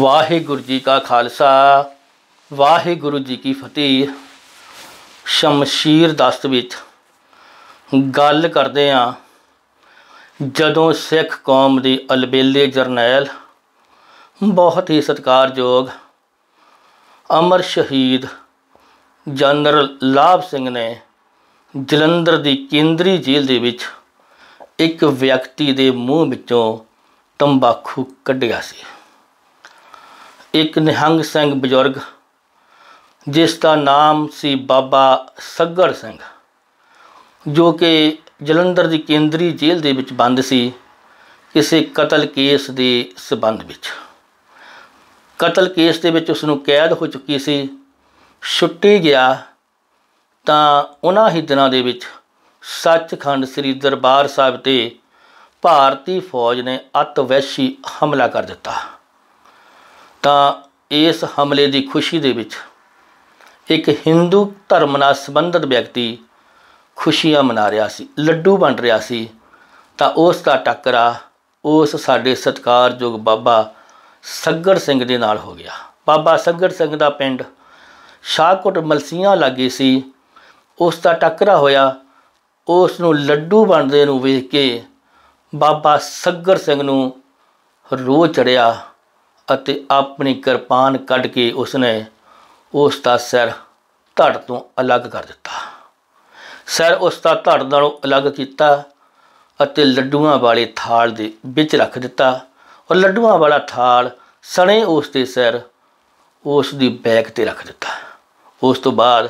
ਵਾਹਿਗੁਰੂ ਜੀ ਕਾ ਖਾਲਸਾ ਵਾਹਿਗੁਰੂ ਜੀ ਕੀ ਫਤਿਹ ਸ਼ਮਸ਼ੀਰ ਦਸਤ ਵਿੱਚ ਗੱਲ ਕਰਦੇ ਆ ਜਦੋਂ ਸਿੱਖ ਕੌਮ ਦੇ ਅਲਬੇਲੇ ਜਰਨੈਲ ਬਹੁਤ ਹੀ ਸਤਿਕਾਰਯੋਗ ਅਮਰ ਸ਼ਹੀਦ ਜਨਰਲ ਲਾਭ ਸਿੰਘ ਨੇ ਜਲੰਧਰ ਦੀ ਕੇਂਦਰੀ ਜੇਲ੍ਹ ਦੇ ਵਿੱਚ ਇੱਕ ਵਿਅਕਤੀ ਦੇ ਮੂੰਹ ਵਿੱਚੋਂ ਤੰਬਾਕੂ ਕੱਢਿਆ ਸੀ ਇੱਕ ਨਿਹੰਗ ਸਿੰਘ ਬਜ਼ੁਰਗ ਜਿਸ ਦਾ ਨਾਮ ਸੀ ਬਾਬਾ ਸੱਗੜ ਸਿੰਘ ਜੋ ਕਿ ਜਲੰਧਰ ਦੀ ਕੇਂਦਰੀ ਜੇਲ੍ਹ ਦੇ ਵਿੱਚ ਬੰਦ ਸੀ ਕਿਸੇ ਕਤਲ ਕੇਸ ਦੇ ਸਬੰਧ ਵਿੱਚ ਕਤਲ ਕੇਸ ਦੇ ਵਿੱਚ ਉਸ ਨੂੰ ਕੈਦ ਹੋ ਚੁੱਕੀ ਸੀ ਛੁੱਟੀ ਗਿਆ ਤਾਂ ਉਹਨਾਂ ਹੀ ਦਿਨਾਂ ਦੇ ਵਿੱਚ ਸੱਚਖੰਡ ਸ੍ਰੀ ਦਰਬਾਰ ਸਾਹਿਬ ਤੇ ਭਾਰਤੀ ਫੌਜ ਨੇ ਅਤਵੈਸ਼ੀ ਹਮਲਾ ਕਰ ਦਿੱਤਾ ਤਾਂ ਇਸ ਹਮਲੇ ਦੀ ਖੁਸ਼ੀ ਦੇ ਵਿੱਚ ਇੱਕ Hindu ਧਰਮ ਨਾਲ ਸੰਬੰਧਿਤ ਵਿਅਕਤੀ ਖੁਸ਼ੀਆਂ ਮਨਾ ਰਿਹਾ ਸੀ ਲੱਡੂ ਵੰਡ ਰਿਹਾ ਸੀ ਤਾਂ ਉਸ ਦਾ ਟੱਕਰਾ ਉਸ ਸਾਡੇ ਸਤਕਾਰਯੋਗ ਬਾਬਾ ਸੱਗਰ ਸਿੰਘ ਦੇ ਨਾਲ ਹੋ ਗਿਆ ਬਾਬਾ ਸੱਗਰ ਸਿੰਘ ਦਾ ਪਿੰਡ ਸ਼ਾਹਕੋਟ ਮਲਸੀਆਂ ਲੱਗੇ ਸੀ ਉਸ ਦਾ ਟੱਕਰਾ ਹੋਇਆ ਉਸ ਨੂੰ ਲੱਡੂ ਵੰਡਦੇ ਨੂੰ ਵੇਖ ਕੇ ਬਾਬਾ ਸੱਗਰ ਸਿੰਘ ਨੂੰ ਰੋ ਚੜਿਆ ਅਤੇ ਆਪਣੀ ਕਿਰਪਾਨ ਕੱਢ ਕੇ ਉਸਨੇ ਉਸ ਦਾ ਸਿਰ ਧੜ ਤੋਂ ਅਲੱਗ ਕਰ ਦਿੱਤਾ ਸਿਰ ਉਸ ਦਾ ਧੜ ਨਾਲੋਂ ਅਲੱਗ ਕੀਤਾ ਅਤੇ ਲੱਡੂਆਂ ਵਾਲੇ ਥਾਲ ਦੇ ਵਿੱਚ ਰੱਖ ਦਿੱਤਾ ਔਰ ਲੱਡੂਆਂ ਵਾਲਾ ਥਾਲ ਸਣੇ ਉਸ ਦੇ ਸਿਰ ਉਸ ਦੀ ਬੈਕ ਤੇ ਰੱਖ ਦਿੱਤਾ ਉਸ ਤੋਂ ਬਾਅਦ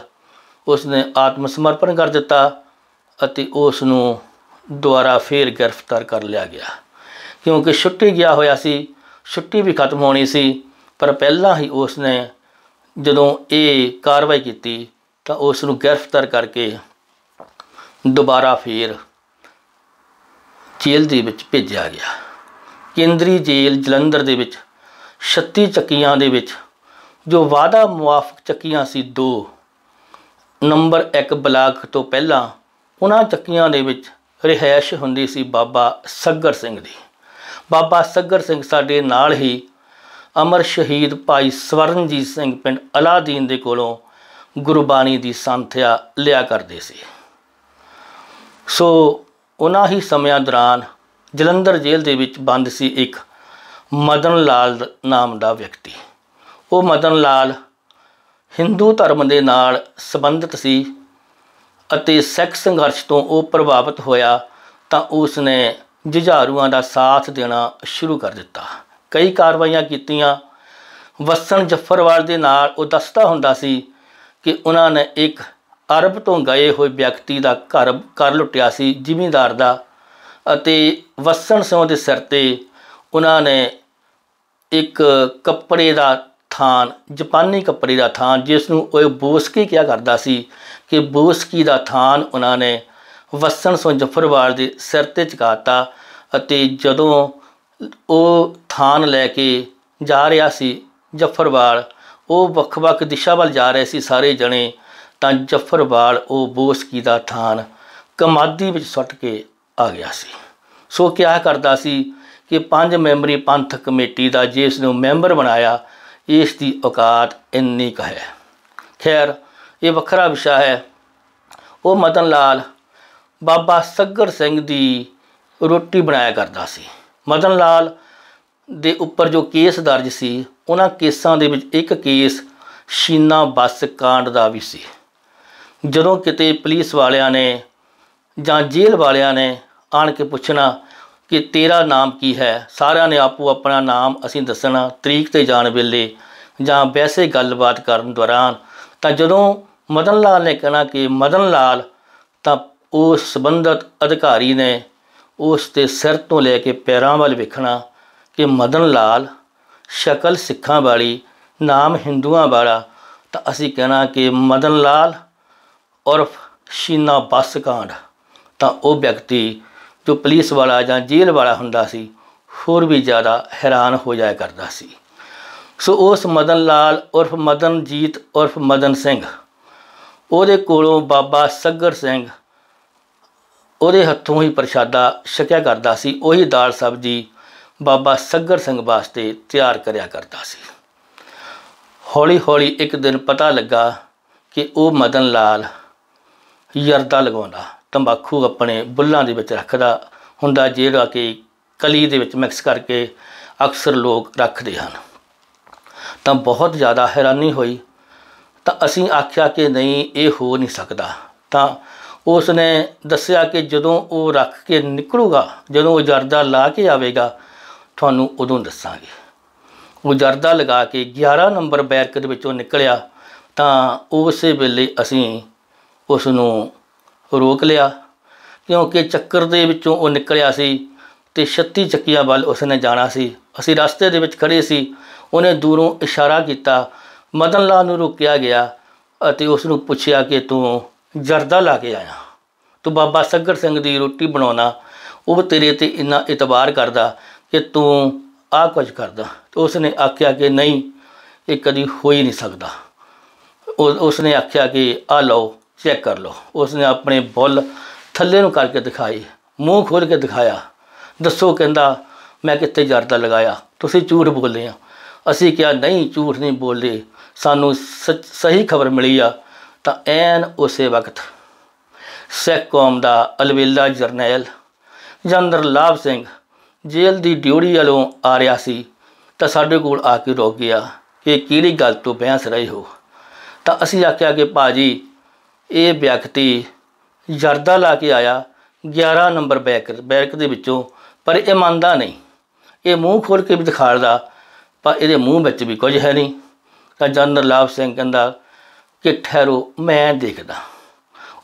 ਉਸ ਨੇ ਆਤਮ ਸਮਰਪਣ ਕਰ ਦਿੱਤਾ ਅਤੇ ਉਸ ਨੂੰ ਦੁਆਰਾ ਫੇਰ ਗ੍ਰਿਫਤਾਰ ਕਰ ਲਿਆ ਗਿਆ ਕਿਉਂਕਿ ਛੁੱਟੀ ਗਿਆ ਹੋਇਆ ਸੀ ਛੁੱਟੀ ਵੀ ਖਤਮ ਹੋਣੀ ਸੀ ਪਰ ਪਹਿਲਾਂ ਹੀ ਉਸ ਨੇ ਜਦੋਂ ਇਹ ਕਾਰਵਾਈ ਕੀਤੀ ਤਾਂ ਉਸ ਨੂੰ ਗ੍ਰਿਫਤਾਰ ਕਰਕੇ ਦੁਬਾਰਾ ਫੇਰ ਜੇਲ੍ਹ ਦੇ ਵਿੱਚ ਭੇਜਿਆ ਗਿਆ ਕੇਂਦਰੀ ਜੇਲ੍ਹ ਜਲੰਧਰ ਦੇ ਵਿੱਚ 36 ਚੱਕੀਆਂ ਦੇ ਵਿੱਚ ਜੋ ਵਾਦਾ ਮੁਆਫਕ ਚੱਕੀਆਂ ਸੀ ਦੋ ਨੰਬਰ 1 ਬਲਾਕ ਤੋਂ ਪਹਿਲਾਂ ਉਹਨਾਂ ਚੱਕੀਆਂ ਦੇ ਵਿੱਚ ਰਿਹਾਇਸ਼ ਹੁੰਦੀ ਸੀ ਬਾਬਾ ਸੱਗਰ ਸਿੰਘ ਦੀ ਬਾਬਾ ਸੱਗਰ ਸਿੰਘ ਸਾਡੇ ਨਾਲ ਹੀ ਅਮਰ ਸ਼ਹੀਦ ਭਾਈ ਸਵਰਨਜੀਤ ਸਿੰਘ ਪਿੰਡ ਅਲਾਦੀਨ ਦੇ ਕੋਲੋਂ ਗੁਰਬਾਣੀ ਦੀ ਸੰਥਿਆ ਲਿਆ ਕਰਦੇ ਸੀ ਸੋ ਉਹਨਾਂ ਹੀ ਸਮਿਆਂ ਦੌਰਾਨ ਜਲੰਧਰ ਜੇਲ੍ਹ ਦੇ ਵਿੱਚ ਬੰਦ ਸੀ ਇੱਕ ਮਦਨ ਲਾਲ ਨਾਮ ਦਾ ਵਿਅਕਤੀ ਉਹ ਮਦਨ ਲਾਲ Hindu ਧਰਮ ਦੇ ਨਾਲ ਸੰਬੰਧਿਤ ਸੀ ਅਤੇ ਸਿੱਖ ਸੰਘਰਸ਼ ਤੋਂ ਉਹ ਪ੍ਰਭਾਵਿਤ ਹੋਇਆ ਤਾਂ ਉਸ ਨੇ ਜਿਝਾਰੂਆਂ ਦਾ ਸਾਥ ਦੇਣਾ ਸ਼ੁਰੂ ਕਰ ਦਿੱਤਾ ਕਈ ਕਾਰਵਾਈਆਂ ਕੀਤੀਆਂ ਵਸਣ ਜਫਰਵਾਲ ਦੇ ਨਾਲ ਉਹ ਦੱਸਦਾ ਹੁੰਦਾ ਸੀ ਕਿ ਉਹਨਾਂ ਨੇ ਇੱਕ ਅਰਬ ਤੋਂ ਗਏ ਹੋਏ ਵਿਅਕਤੀ ਦਾ ਘਰ ਕਰ ਲੁੱਟਿਆ ਸੀ ਜ਼ਿਮੀਂਦਾਰ ਦਾ ਅਤੇ ਵਸਣ ਸਿਉਂ ਦੇ ਸਿਰ ਤੇ ਉਹਨਾਂ ਨੇ ਇੱਕ ਕੱਪੜੇ ਦਾ ਥਾਨ ਜਾਪਾਨੀ ਕੱਪੜੇ ਦਾ ਥਾਨ ਜਿਸ ਨੂੰ ਉਹ ਬੋਸਕੀ ਕਿਹਾ ਕਰਦਾ ਸੀ ਕਿ ਬੋਸਕੀ ਦਾ ਥਾਨ ਉਹਨਾਂ ਨੇ ਵਸਣ ਸੋ ਜਫਰਵਾਲ ਦੇ ਸਿਰ ਤੇ ਚਕਾਤਾ ਅਤੇ ਜਦੋਂ ਉਹ ਥਾਨ ਲੈ ਕੇ ਜਾ ਰਿਹਾ ਸੀ ਜਫਰਵਾਲ ਉਹ ਵੱਖ-ਵੱਖ ਦਿਸ਼ਾ ਵੱਲ ਜਾ ਰਹੇ ਸੀ ਸਾਰੇ ਜਣੇ ਤਾਂ ਜਫਰਵਾਲ ਉਹ ਬੋਸਕੀ ਦਾ ਥਾਨ ਕਮਾਦੀ ਵਿੱਚ ਸੁੱਟ ਕੇ ਆ ਗਿਆ ਸੀ ਸੋ ਕਿਹਾ ਕਰਦਾ ਸੀ ਕਿ ਪੰਜ ਮੈਂਬਰੀ ਪੰਥ ਕਮੇਟੀ ਦਾ ਜਿਸ ਨੂੰ ਮੈਂਬਰ ਬਣਾਇਆ ਇਸ ਦੀ ਔਕਾਤ ਇੰਨੀ ਕਹੇ ਖੈਰ ਇਹ ਵੱਖਰਾ ਵਿਸ਼ਾ ਹੈ ਉਹ ਮਦਨ ਲਾਲ ਬਾਬਾ ਸੱਗਰ ਸਿੰਘ ਦੀ ਰੋਟੀ ਬਣਾਇਆ ਕਰਦਾ ਸੀ ਮਦਨ ਲਾਲ ਦੇ ਉੱਪਰ ਜੋ ਕੇਸ ਦਰਜ ਸੀ ਉਹਨਾਂ ਕੇਸਾਂ ਦੇ ਵਿੱਚ ਇੱਕ ਕੇਸ ਸ਼ੀਨਾ ਬੱਸ ਕਾਂਡ ਦਾ ਵੀ ਸੀ ਜਦੋਂ ਕਿਤੇ ਪੁਲਿਸ ਵਾਲਿਆਂ ਨੇ ਜਾਂ ਜੇਲ੍ਹ ਵਾਲਿਆਂ ਨੇ ਆਣ ਕੇ ਪੁੱਛਣਾ ਕਿ ਤੇਰਾ ਨਾਮ ਕੀ ਹੈ ਸਾਰਿਆਂ ਨੇ ਆਪੋ ਆਪਣਾ ਨਾਮ ਅਸੀਂ ਦੱਸਣਾ ਤਰੀਕ ਤੇ ਜਾਣ ਵੇਲੇ ਜਾਂ ਵੈਸੇ ਗੱਲਬਾਤ ਕਰਨ ਦੌਰਾਨ ਤਾਂ ਜਦੋਂ ਮਦਨ ਲਾਲ ਨੇ ਕਿਹਾ ਕਿ ਮਦਨ ਲਾਲ ਤਾਂ ਉਸ ਸੰਬੰਧਤ ਅਧਿਕਾਰੀ ਨੇ ਉਸ ਦੇ ਸਿਰ ਤੋਂ ਲੈ ਕੇ ਪੈਰਾਂ ਵੱਲ ਵੇਖਣਾ ਕਿ ਮਦਨ ਲਾਲ ਸ਼ਕਲ ਸਿੱਖਾਂ ਵਾਲੀ ਨਾਮ ਹਿੰਦੂਆਂ ਵਾਲਾ ਤਾਂ ਅਸੀਂ ਕਹਿਣਾ ਕਿ ਮਦਨ ਲਾਲ ਉਰਫ ਸ਼ੀਨਾ ਬਸਕਾਂਡ ਤਾਂ ਉਹ ਵਿਅਕਤੀ ਜੋ ਪੁਲਿਸ ਵਾਲਾ ਜਾਂ ਜੇਲ੍ਹ ਵਾਲਾ ਹੁੰਦਾ ਸੀ ਹੋਰ ਵੀ ਜ਼ਿਆਦਾ ਹੈਰਾਨ ਹੋ ਜਾਇਆ ਕਰਦਾ ਸੀ ਸੋ ਉਸ ਮਦਨ ਲਾਲ ਉਰਫ ਮਦਨਜੀਤ ਉਰਫ ਮਦਨ ਸਿੰਘ ਉਹਦੇ ਕੋਲੋਂ ਬਾਬਾ ਸੱਗਰ ਸਿੰਘ ਉਹਦੇ ਹੱਥੋਂ ਹੀ ਪ੍ਰਸ਼ਾਦਾ ਛਕਿਆ ਕਰਦਾ ਸੀ ਉਹੀ ਦਾਲ ਸਬਜੀ ਬਾਬਾ ਸੱਗਰ ਸਿੰਘ ਵਾਸਤੇ ਤਿਆਰ ਕਰਿਆ ਕਰਦਾ ਸੀ ਹੌਲੀ ਹੌਲੀ ਇੱਕ ਦਿਨ ਪਤਾ ਲੱਗਾ ਕਿ ਉਹ ਮਦਨ ਲਾਲ ਯਰਦਾ ਲਗਾਉਂਦਾ ਤੰਬਾਕੂ ਆਪਣੇ ਬੁੱਲਾਂ ਦੇ ਵਿੱਚ ਰੱਖਦਾ ਹੁੰਦਾ ਜਿਹੜਾ ਕਿ ਕਲੀ ਦੇ ਵਿੱਚ ਮਿਕਸ ਕਰਕੇ ਅਕਸਰ ਲੋਕ ਰੱਖਦੇ ਹਨ ਤਾਂ ਬਹੁਤ ਜ਼ਿਆਦਾ ਹੈਰਾਨੀ ਹੋਈ ਤਾਂ ਅਸੀਂ ਆਖਿਆ ਕਿ ਨਹੀਂ ਇਹ ਹੋ ਨਹੀਂ ਸਕਦਾ ਤਾਂ ਉਸ ਨੇ ਦੱਸਿਆ ਕਿ ਜਦੋਂ ਉਹ ਰੱਖ ਕੇ ਨਿਕਲੂਗਾ ਜਦੋਂ ਉਹ ਜਰਦਾ ਲਾ ਕੇ ਆਵੇਗਾ ਤੁਹਾਨੂੰ ਉਦੋਂ ਦੱਸਾਂਗੇ ਉਹ ਜਰਦਾ ਲਗਾ ਕੇ 11 ਨੰਬਰ ਬੈਰਕ ਦੇ ਵਿੱਚੋਂ ਨਿਕਲਿਆ ਤਾਂ ਉਸੇ ਵੇਲੇ ਅਸੀਂ ਉਸ ਨੂੰ ਰੋਕ ਲਿਆ ਕਿਉਂਕਿ ਚੱਕਰ ਦੇ ਵਿੱਚੋਂ ਉਹ ਨਿਕਲਿਆ ਸੀ ਤੇ 36 ਚੱਕੀਆਂ ਵੱਲ ਉਸਨੇ ਜਾਣਾ ਸੀ ਅਸੀਂ ਰਸਤੇ ਦੇ ਵਿੱਚ ਖੜੇ ਸੀ ਉਹਨੇ ਦੂਰੋਂ ਇਸ਼ਾਰਾ ਕੀਤਾ ਮਦਨ ਲਾਲ ਨੂੰ ਰੋਕਿਆ ਗਿਆ ਅਤੇ ਉਸ ਨੂੰ ਪੁੱਛਿਆ ਕਿ ਤੂੰ ਜਰਦਾ ਲਾ ਕੇ ਆਇਆ ਤੂੰ ਬਾਬਾ ਸੱਗਰ ਸਿੰਘ ਦੀ ਰੋਟੀ ਬਣਾਉਣਾ ਉਹ ਤੇਰੇ ਤੇ ਇੰਨਾ ਇਤਬਾਰ ਕਰਦਾ ਕਿ ਤੂੰ ਆ ਕੁਝ ਕਰਦਾ ਤੇ ਨੇ ਆਖਿਆ ਕਿ ਨਹੀਂ ਇਹ ਕਦੀ ਹੋ ਹੀ ਨਹੀਂ ਸਕਦਾ ਉਸ ਨੇ ਆਖਿਆ ਕਿ ਆ ਲਓ ਚੈੱਕ ਕਰ ਲਓ ਨੇ ਆਪਣੇ ਬੁੱਲ ਥੱਲੇ ਨੂੰ ਕਰਕੇ ਦਿਖਾਈ ਮੂੰਹ ਖੋਲ ਕੇ ਦਿਖਾਇਆ ਦੱਸੋ ਕਹਿੰਦਾ ਮੈਂ ਕਿੱਥੇ ਜਰਦਾ ਲਗਾਇਆ ਤੁਸੀਂ ਝੂਠ ਬੋਲੇ ਆ ਅਸੀਂ ਕਿਹਾ ਨਹੀਂ ਝੂਠ ਨਹੀਂ ਬੋਲੇ ਸਾਨੂੰ ਸਹੀ ਖਬਰ ਮਿਲੀ ਆ ਤਾਂ ਐਨ ਉਸੇ ਵਕਤ ਸਿੱਖ ਕੌਮ ਦਾ ਅਲਵਿਲਦਾ ਜਰਨੈਲ ਜੰਦਰ ਲਾਭ ਸਿੰਘ ਜੇਲ੍ਹ ਦੀ ਡਿਊਟੀ ਵੱਲੋਂ ਆ ਰਿਹਾ ਸੀ ਤਾਂ ਸਾਡੇ ਕੋਲ ਆ ਕੇ ਰੁਕ ਗਿਆ ਕਿ ਕਿਹੜੀ ਗੱਲ ਤੋਂ ਬਹਿਸ ਰਹੇ ਹੋ ਤਾਂ ਅਸੀਂ ਆਖਿਆ ਕਿ ਭਾਜੀ ਇਹ ਵਿਅਕਤੀ ਜਰਦਾ ਲਾ ਕੇ ਆਇਆ 11 ਨੰਬਰ ਬੈਕ ਬੈਕ ਦੇ ਵਿੱਚੋਂ ਪਰ ਇਹ ਮੰਨਦਾ ਨਹੀਂ ਇਹ ਮੂੰਹ ਖੋਲ ਕੇ ਵੀ ਦਿਖਾੜਦਾ ਪਰ ਇਹਦੇ ਮੂੰਹ ਵਿੱਚ ਵੀ ਕੁਝ ਹੈ ਨਹੀਂ ਤਾਂ ਜਨਰਲ ਲਾਭ ਸਿੰਘ ਕਹਿੰਦਾ ਕਿ ਠਹਿਰੋ ਮੈਂ ਦੇਖਦਾ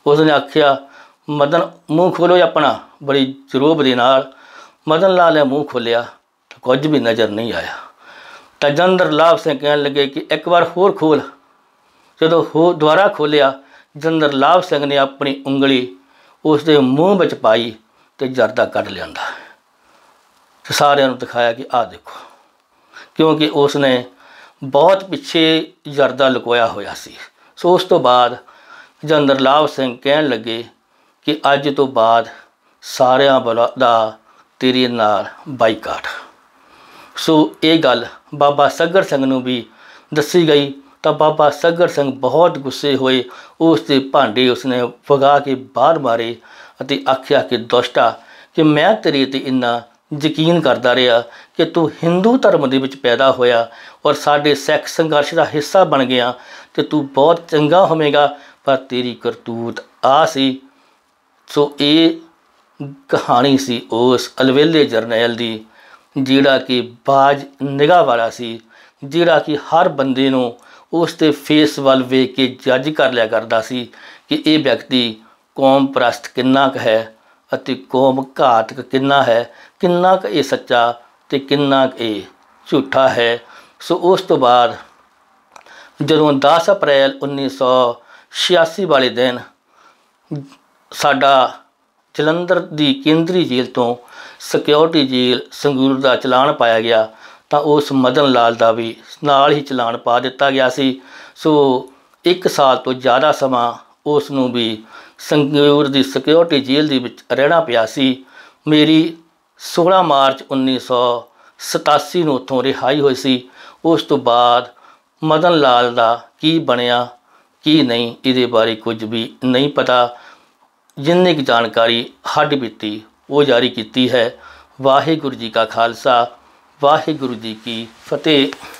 ਉਸ ਨੇ ਆਖਿਆ ਮਦਨ ਮੂੰਹ ਖੋਲੋ ਆਪਣਾ ਬੜੀ ਜ਼ਰੂਬ ਦੇ ਨਾਲ ਮਦਨ ਲਾਲ ਨੇ ਮੂੰਹ ਖੋਲਿਆ ਕੁਝ ਵੀ ਨਜ਼ਰ ਨਹੀਂ ਆਇਆ ਤਾਂ ਜੰਦਰ ਲਾਭ ਸਿੰਘ ਕਹਿਣ ਲੱਗੇ ਕਿ ਇੱਕ ਵਾਰ ਹੋਰ ਖੋਲ ਜਦੋਂ ਹੋ ਦੁਆਰਾ ਖੋਲਿਆ ਜੰਦਰ ਲਾਭ ਸਿੰਘ ਨੇ ਆਪਣੀ ਉਂਗਲੀ ਉਸ ਦੇ ਮੂੰਹ ਵਿੱਚ ਪਾਈ ਤੇ ਜਰਦਾ ਕੱਢ ਲਿਆਂਦਾ ਤੇ ਸਾਰਿਆਂ ਨੂੰ ਦਿਖਾਇਆ ਕਿ ਆਹ ਦੇਖੋ ਕਿਉਂਕਿ ਉਸ ਨੇ ਬਹੁਤ ਪਿੱਛੇ ਜਰਦਾ ਲੁਕੋਇਆ ਹੋਇਆ ਸੀ ਸੋ ਉਸ ਤੋਂ ਬਾਅਦ ਜੰਦਰ ਲਾਭ ਸਿੰਘ ਕਹਿਣ ਲੱਗੇ ਕਿ ਅੱਜ ਤੋਂ ਬਾਅਦ ਸਾਰਿਆਂ ਦਾ ਤੇਰੇ ਨਾਲ ਬਾਈਕਾਟ ਸੋ ਇਹ ਗੱਲ ਬਾਬਾ ਸੱਗਰ ਸਿੰਘ ਨੂੰ ਵੀ ਦੱਸੀ ਗਈ ਤਾਂ ਬਾਬਾ ਸੱਗਰ ਸਿੰਘ ਬਹੁਤ ਗੁੱਸੇ ਹੋਏ ਉਸ ਦੇ ਭਾਂਡੇ ਉਸਨੇ ਫਗਾ ਕੇ ਬਾਹਰ ਮਾਰੇ ਅਤੇ ਆਖਿਆ ਕਿ ਦੁਸ਼ਟਾ ਕਿ ਮੈਂ ਤੇਰੇ ਤੇ ਇੰਨਾ ਯਕੀਨ ਕਰਦਾ ਰਿਹਾ ਕਿ ਤੂੰ ਹਿੰਦੂ ਧਰਮ ਦੇ ਵਿੱਚ ਪੈਦਾ ਹੋਇਆ ਔਰ ਸਾਡੇ ਸਿੱਖ ਸੰਘਰਸ਼ ਦਾ ਹਿੱਸਾ ਬਣ ਗਿਆ ਤੇ ਤੂੰ ਬਹੁਤ ਚੰਗਾ ਹੋਵੇਂਗਾ ਪਰ ਤੇਰੀ ਕਰਤੂਤ ਆ ਸੀ ਸੋ ਇਹ ਕਹਾਣੀ ਸੀ ਉਸ ਅਲਵੇਲੇ ਜਰਨੈਲ ਦੀ ਜਿਹੜਾ ਕਿ ਬਾਜ ਨਿਗਾਹ ਵਾਲਾ ਸੀ ਜਿਹੜਾ ਕਿ ਹਰ ਬੰਦੇ ਨੂੰ ਉਸ ਤੇ ਫੇਸ ਵੱਲ ਵੇਖ ਕੇ ਜੱਜ ਕਰ ਲਿਆ ਕਰਦਾ ਸੀ ਕਿ ਇਹ ਵਿਅਕਤੀ ਕੌਮ ਪ੍ਰਸਤ ਕਿੰਨਾ ਕ ਹੈ ਅਤੇ ਕੋਮ ਘਾਤਕ ਕਿੰਨਾ ਹੈ ਕਿੰਨਾ ਕ ਇਹ ਸੱਚਾ ਤੇ ਕਿੰਨਾ ਕ ਇਹ ਝੂਠਾ ਹੈ ਸੋ ਉਸ ਤੋਂ ਬਾਅਦ ਜਦੋਂ 10 ਅਪ੍ਰੈਲ 1986 ਵਾਲੇ ਦਿਨ ਸਾਡਾ ਜਲੰਧਰ ਦੀ ਕੇਂਦਰੀ ਜੇਲ੍ਹ ਤੋਂ ਸਿਕਿਉਰਿਟੀ ਜੇਲ੍ਹ ਸੰਗੂਰ ਦਾ ਚਲਾਨ ਪਾਇਆ ਗਿਆ ਤਾਂ ਉਸ ਮਦਨ ਲਾਲ ਦਾ ਵੀ ਨਾਲ ਹੀ ਚਲਾਨ ਪਾ ਦਿੱਤਾ ਗਿਆ ਸੀ ਸੋ 1 ਸਾਲ ਤੋਂ ਜ਼ਿਆਦਾ ਸਮਾਂ ਉਸ ਨੂੰ ਵੀ ਸੰਗੂਰ ਦੀ ਸਿਕਿਉਰਿਟੀ ਜੇਲ੍ਹ ਦੇ ਵਿੱਚ ਰਹਿਣਾ ਪਿਆ ਸੀ ਮੇਰੀ 16 ਮਾਰਚ 1987 ਨੂੰ ਉੱਥੋਂ ਰਿਹਾਈ ਹੋਈ ਸੀ ਉਸ ਤੋਂ ਬਾਅਦ ਮਦਨ ਲਾਲ ਦਾ ਕੀ ਬਣਿਆ ਕੀ ਨਹੀਂ ਇਹਦੇ ਬਾਰੇ ਕੁਝ ਵੀ ਨਹੀਂ ਪਤਾ ਜਿੰਨੇ ਕੀ ਜਾਣਕਾਰੀ ਹੱਡ ਬੀਤੀ ਉਹ ਜਾਰੀ ਕੀਤੀ ਹੈ ਵਾਹਿਗੁਰੂ ਜੀ ਕਾ ਖਾਲਸਾ ਵਾਹਿਗੁਰੂ ਜੀ ਕੀ ਫਤਿਹ